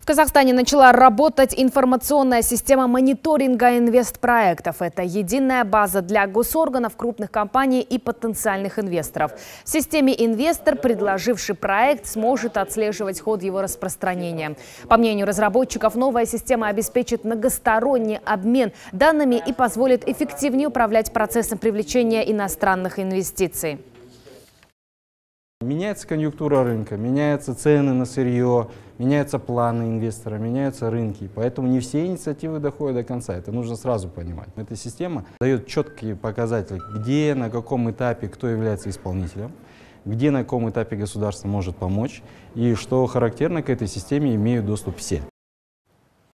В Казахстане начала работать информационная система мониторинга инвестпроектов. Это единая база для госорганов, крупных компаний и потенциальных инвесторов. В системе инвестор, предложивший проект, сможет отслеживать ход его распространения. По мнению разработчиков, новая система обеспечит многосторонний обмен данными и позволит эффективнее управлять процессом привлечения иностранных инвестиций. Меняется конъюнктура рынка, меняются цены на сырье, меняются планы инвестора, меняются рынки. Поэтому не все инициативы доходят до конца. Это нужно сразу понимать. Эта система дает четкие показатели, где, на каком этапе кто является исполнителем, где, на каком этапе государство может помочь и, что характерно, к этой системе имеют доступ все.